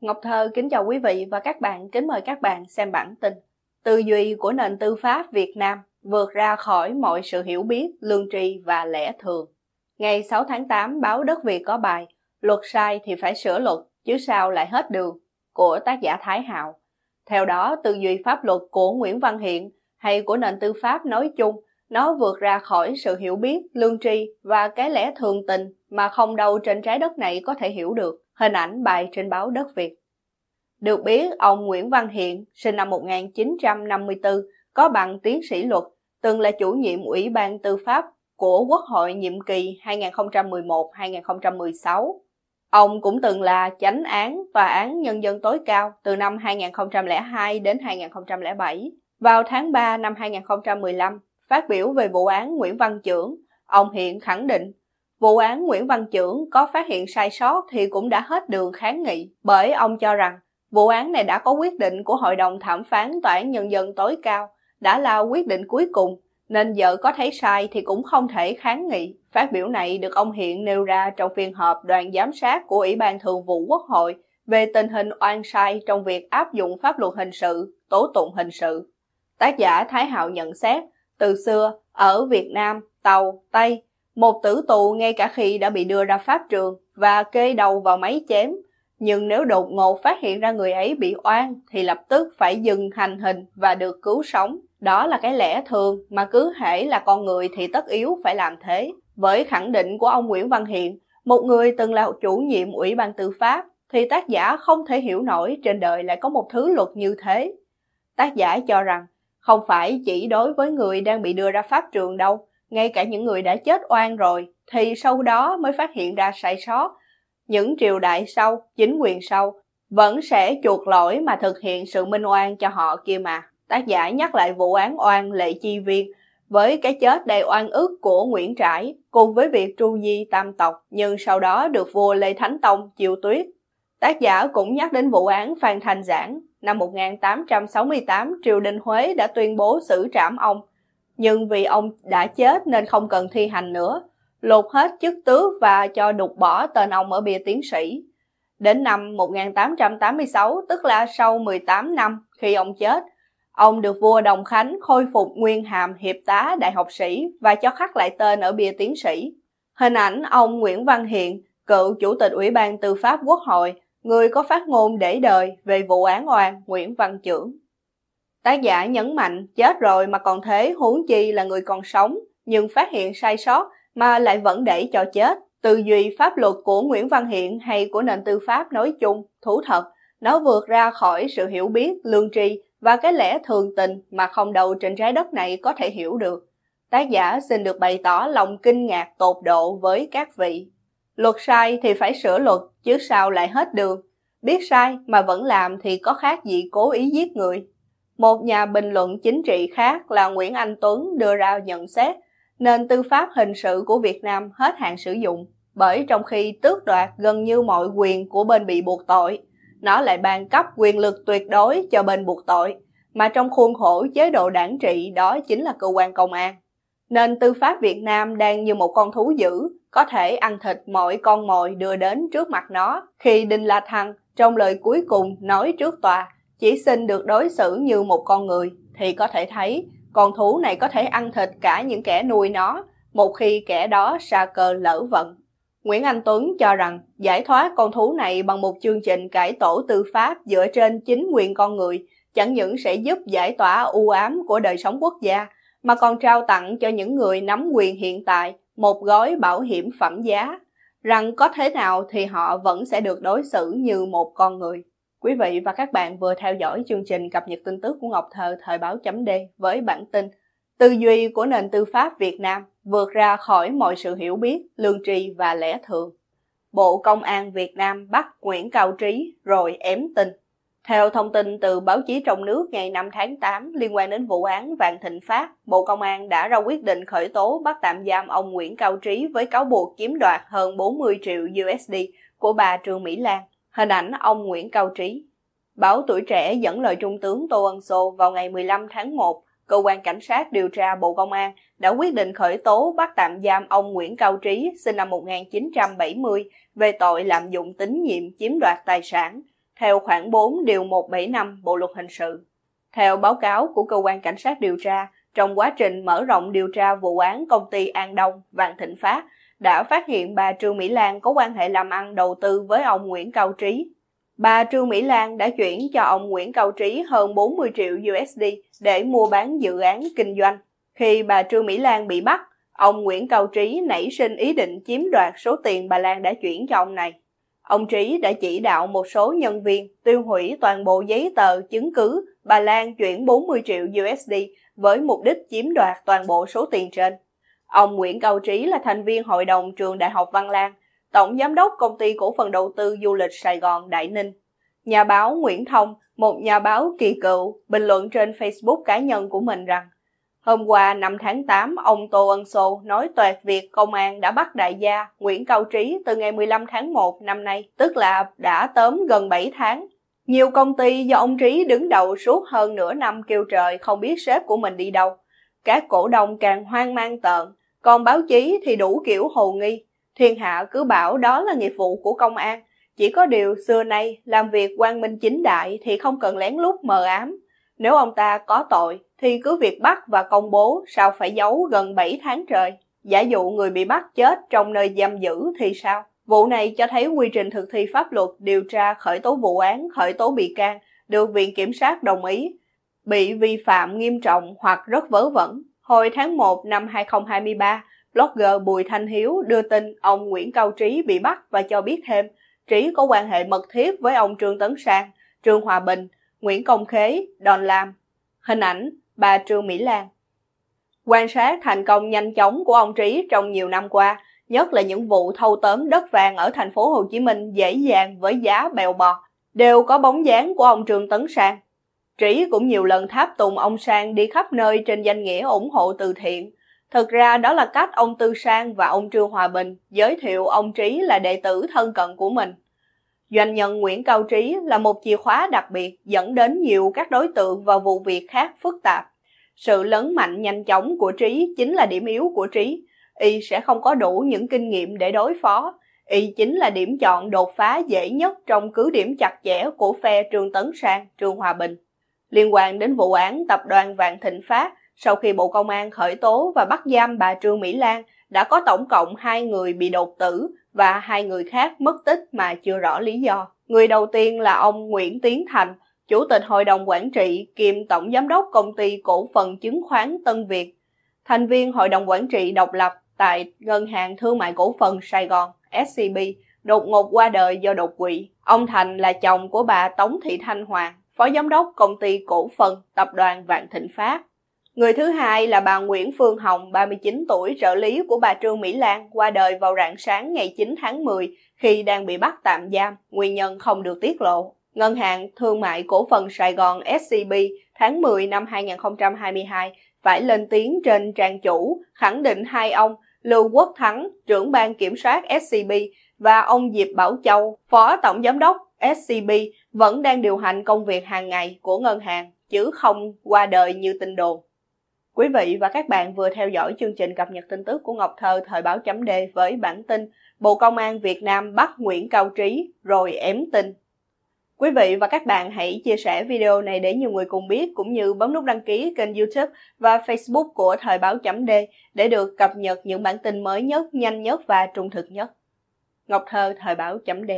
Ngọc Thơ kính chào quý vị và các bạn, kính mời các bạn xem bản tin. Tư duy của nền tư pháp Việt Nam vượt ra khỏi mọi sự hiểu biết, lương tri và lẽ thường. Ngày 6 tháng 8, báo Đất Việt có bài Luật sai thì phải sửa luật, chứ sao lại hết đường của tác giả Thái Hạo. Theo đó, tư duy pháp luật của Nguyễn Văn Hiện hay của nền tư pháp nói chung, nó vượt ra khỏi sự hiểu biết, lương tri và cái lẽ thường tình mà không đâu trên trái đất này có thể hiểu được hình ảnh bài trên báo Đất Việt. Được biết, ông Nguyễn Văn Hiện, sinh năm 1954, có bằng tiến sĩ luật, từng là chủ nhiệm Ủy ban Tư pháp của Quốc hội nhiệm kỳ 2011-2016. Ông cũng từng là chánh án Tòa án Nhân dân tối cao từ năm 2002 đến 2007. Vào tháng 3 năm 2015, phát biểu về vụ án Nguyễn Văn Trưởng, ông Hiện khẳng định vụ án Nguyễn Văn Trưởng có phát hiện sai sót thì cũng đã hết đường kháng nghị, bởi ông cho rằng vụ án này đã có quyết định của Hội đồng Thẩm phán Tòa án Nhân dân tối cao, đã là quyết định cuối cùng, nên vợ có thấy sai thì cũng không thể kháng nghị. Phát biểu này được ông Hiện nêu ra trong phiên họp đoàn giám sát của Ủy ban Thường vụ Quốc hội về tình hình oan sai trong việc áp dụng pháp luật hình sự, tố tụng hình sự. Tác giả Thái Hạo nhận xét, từ xưa, ở Việt Nam, Tàu, Tây một tử tù ngay cả khi đã bị đưa ra pháp trường và kê đầu vào máy chém, nhưng nếu đột ngột phát hiện ra người ấy bị oan thì lập tức phải dừng hành hình và được cứu sống. Đó là cái lẽ thường mà cứ hễ là con người thì tất yếu phải làm thế. Với khẳng định của ông Nguyễn Văn Hiện, một người từng là chủ nhiệm Ủy ban Tư pháp, thì tác giả không thể hiểu nổi trên đời lại có một thứ luật như thế. Tác giả cho rằng, không phải chỉ đối với người đang bị đưa ra pháp trường đâu, ngay cả những người đã chết oan rồi thì sau đó mới phát hiện ra sai sót. Những triều đại sau, chính quyền sau vẫn sẽ chuộc lỗi mà thực hiện sự minh oan cho họ kia mà. Tác giả nhắc lại vụ án oan lệ chi viên với cái chết đầy oan ức của Nguyễn Trãi cùng với việc tru di tam tộc nhưng sau đó được vua Lê Thánh Tông chiêu tuyết. Tác giả cũng nhắc đến vụ án Phan Thành Giảng. Năm 1868, triều đình Huế đã tuyên bố xử trảm ông nhưng vì ông đã chết nên không cần thi hành nữa, lột hết chức tước và cho đục bỏ tên ông ở bia tiến sĩ. Đến năm 1886, tức là sau 18 năm khi ông chết, ông được vua Đồng Khánh khôi phục nguyên hàm hiệp tá đại học sĩ và cho khắc lại tên ở bia tiến sĩ. Hình ảnh ông Nguyễn Văn Hiện, cựu chủ tịch Ủy ban Tư pháp Quốc hội, người có phát ngôn để đời về vụ án oan Nguyễn Văn Trưởng. Tác giả nhấn mạnh chết rồi mà còn thế huống chi là người còn sống, nhưng phát hiện sai sót mà lại vẫn để cho chết. Tư duy pháp luật của Nguyễn Văn Hiện hay của nền tư pháp nói chung, thú thật, nó vượt ra khỏi sự hiểu biết, lương tri và cái lẽ thường tình mà không đầu trên trái đất này có thể hiểu được. Tác giả xin được bày tỏ lòng kinh ngạc tột độ với các vị. Luật sai thì phải sửa luật, chứ sao lại hết đường. Biết sai mà vẫn làm thì có khác gì cố ý giết người. Một nhà bình luận chính trị khác là Nguyễn Anh Tuấn đưa ra nhận xét nền tư pháp hình sự của Việt Nam hết hạn sử dụng bởi trong khi tước đoạt gần như mọi quyền của bên bị buộc tội, nó lại ban cấp quyền lực tuyệt đối cho bên buộc tội, mà trong khuôn khổ chế độ đảng trị đó chính là cơ quan công an. Nền tư pháp Việt Nam đang như một con thú dữ, có thể ăn thịt mọi con mồi đưa đến trước mặt nó khi Đinh La Thăng trong lời cuối cùng nói trước tòa chỉ xin được đối xử như một con người thì có thể thấy con thú này có thể ăn thịt cả những kẻ nuôi nó một khi kẻ đó xa cơ lỡ vận. Nguyễn Anh Tuấn cho rằng giải thoát con thú này bằng một chương trình cải tổ tư pháp dựa trên chính quyền con người chẳng những sẽ giúp giải tỏa u ám của đời sống quốc gia mà còn trao tặng cho những người nắm quyền hiện tại một gói bảo hiểm phẩm giá rằng có thế nào thì họ vẫn sẽ được đối xử như một con người. Quý vị và các bạn vừa theo dõi chương trình cập nhật tin tức của Ngọc Thơ thời báo chấm D với bản tin Tư duy của nền tư pháp Việt Nam vượt ra khỏi mọi sự hiểu biết, lương tri và lẽ thường. Bộ Công an Việt Nam bắt Nguyễn Cao Trí rồi ém tin. Theo thông tin từ báo chí trong nước ngày 5 tháng 8 liên quan đến vụ án Vạn Thịnh Phát, Bộ Công an đã ra quyết định khởi tố bắt tạm giam ông Nguyễn Cao Trí với cáo buộc chiếm đoạt hơn 40 triệu USD của bà Trương Mỹ Lan Hình ảnh ông Nguyễn Cao Trí Báo Tuổi Trẻ dẫn lời Trung tướng Tô Ân Sô vào ngày 15 tháng 1, Cơ quan Cảnh sát điều tra Bộ Công an đã quyết định khởi tố bắt tạm giam ông Nguyễn Cao Trí, sinh năm 1970, về tội lạm dụng tín nhiệm chiếm đoạt tài sản, theo khoảng 4 điều 175 Bộ Luật Hình sự. Theo báo cáo của Cơ quan Cảnh sát điều tra, trong quá trình mở rộng điều tra vụ án công ty An Đông, Vạn Thịnh Phát, đã phát hiện bà Trương Mỹ Lan có quan hệ làm ăn đầu tư với ông Nguyễn Cao Trí. Bà Trương Mỹ Lan đã chuyển cho ông Nguyễn Cao Trí hơn 40 triệu USD để mua bán dự án kinh doanh. Khi bà Trương Mỹ Lan bị bắt, ông Nguyễn Cao Trí nảy sinh ý định chiếm đoạt số tiền bà Lan đã chuyển cho ông này. Ông Trí đã chỉ đạo một số nhân viên tiêu hủy toàn bộ giấy tờ chứng cứ bà Lan chuyển 40 triệu USD với mục đích chiếm đoạt toàn bộ số tiền trên. Ông Nguyễn Cao Trí là thành viên hội đồng trường Đại học Văn Lang, tổng giám đốc công ty cổ phần đầu tư du lịch Sài Gòn Đại Ninh. Nhà báo Nguyễn Thông, một nhà báo kỳ cựu, bình luận trên Facebook cá nhân của mình rằng Hôm qua 5 tháng 8, ông Tô Ân Sô nói toẹt việc công an đã bắt đại gia Nguyễn Cao Trí từ ngày 15 tháng 1 năm nay, tức là đã tóm gần 7 tháng. Nhiều công ty do ông Trí đứng đầu suốt hơn nửa năm kêu trời không biết sếp của mình đi đâu. Các cổ đông càng hoang mang tợn, còn báo chí thì đủ kiểu hồ nghi, thiên hạ cứ bảo đó là nghiệp vụ của công an. Chỉ có điều xưa nay làm việc quan minh chính đại thì không cần lén lút mờ ám. Nếu ông ta có tội thì cứ việc bắt và công bố sao phải giấu gần 7 tháng trời. Giả dụ người bị bắt chết trong nơi giam giữ thì sao? Vụ này cho thấy quy trình thực thi pháp luật điều tra khởi tố vụ án, khởi tố bị can được Viện Kiểm sát đồng ý, bị vi phạm nghiêm trọng hoặc rất vớ vẩn Hồi tháng 1 năm 2023, blogger Bùi Thanh Hiếu đưa tin ông Nguyễn Cao Trí bị bắt và cho biết thêm Trí có quan hệ mật thiết với ông Trương Tấn Sang, Trương Hòa Bình, Nguyễn Công Khế, Đòn Lam. Hình ảnh bà Trương Mỹ Lan. Quan sát thành công nhanh chóng của ông Trí trong nhiều năm qua, nhất là những vụ thâu tóm đất vàng ở thành phố Hồ Chí Minh dễ dàng với giá bèo bọt, đều có bóng dáng của ông Trương Tấn Sang. Trí cũng nhiều lần tháp tùng ông Sang đi khắp nơi trên danh nghĩa ủng hộ từ thiện. Thực ra đó là cách ông Tư Sang và ông Trương Hòa Bình giới thiệu ông Trí là đệ tử thân cận của mình. Doanh nhân Nguyễn Cao Trí là một chìa khóa đặc biệt dẫn đến nhiều các đối tượng và vụ việc khác phức tạp. Sự lớn mạnh nhanh chóng của Trí chính là điểm yếu của Trí. Y sẽ không có đủ những kinh nghiệm để đối phó. Y chính là điểm chọn đột phá dễ nhất trong cứ điểm chặt chẽ của phe Trương Tấn Sang, Trương Hòa Bình liên quan đến vụ án tập đoàn Vạn Thịnh Phát sau khi Bộ Công an khởi tố và bắt giam bà Trương Mỹ Lan đã có tổng cộng hai người bị đột tử và hai người khác mất tích mà chưa rõ lý do. Người đầu tiên là ông Nguyễn Tiến Thành, Chủ tịch Hội đồng Quản trị kiêm Tổng Giám đốc Công ty Cổ phần Chứng khoán Tân Việt, thành viên Hội đồng Quản trị độc lập tại Ngân hàng Thương mại Cổ phần Sài Gòn SCB, đột ngột qua đời do đột quỵ. Ông Thành là chồng của bà Tống Thị Thanh Hoàng, phó giám đốc công ty cổ phần tập đoàn Vạn Thịnh Phát. Người thứ hai là bà Nguyễn Phương Hồng, 39 tuổi, trợ lý của bà Trương Mỹ Lan, qua đời vào rạng sáng ngày 9 tháng 10 khi đang bị bắt tạm giam, nguyên nhân không được tiết lộ. Ngân hàng Thương mại Cổ phần Sài Gòn SCB tháng 10 năm 2022 phải lên tiếng trên trang chủ khẳng định hai ông Lưu Quốc Thắng, trưởng ban kiểm soát SCB và ông Diệp Bảo Châu, phó tổng giám đốc SCB vẫn đang điều hành công việc hàng ngày của ngân hàng, chứ không qua đời như tin đồn. Quý vị và các bạn vừa theo dõi chương trình cập nhật tin tức của Ngọc Thơ thời báo chấm D với bản tin Bộ Công an Việt Nam bắt Nguyễn Cao Trí rồi ém tin. Quý vị và các bạn hãy chia sẻ video này để nhiều người cùng biết cũng như bấm nút đăng ký kênh YouTube và Facebook của Thời báo chấm D để được cập nhật những bản tin mới nhất, nhanh nhất và trung thực nhất. Ngọc Thơ Thời báo chấm D